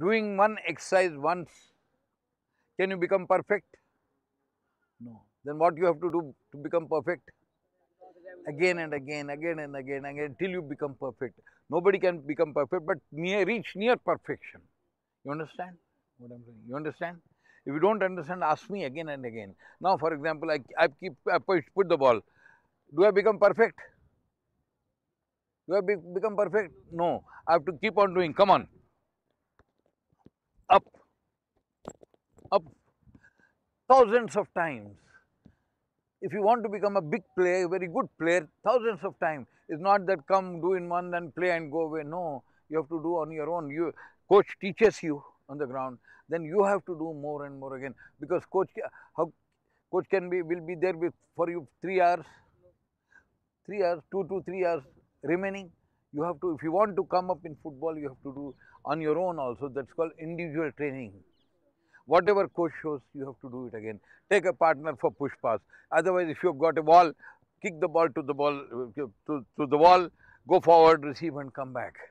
Doing one exercise once, can you become perfect? No. Then what you have to do to become perfect? Again and again, again and again, again, till you become perfect. Nobody can become perfect, but near, reach near perfection. You understand what I'm saying? You understand? If you don't understand, ask me again and again. Now, for example, I, I keep I push, put the ball. Do I become perfect? Do I be, become perfect? No. I have to keep on doing. Come on up, up thousands of times. If you want to become a big player, a very good player, thousands of times. It's not that come, do in one, then play and go away. No, you have to do on your own. You Coach teaches you on the ground. Then you have to do more and more again. Because coach, how, coach can be, will be there with, for you three hours, three hours, two to three hours remaining you have to, if you want to come up in football, you have to do on your own also. That's called individual training. Whatever coach shows, you have to do it again. Take a partner for push pass. Otherwise, if you've got a ball, kick the ball to the ball uh, to, to the wall, go forward, receive and come back.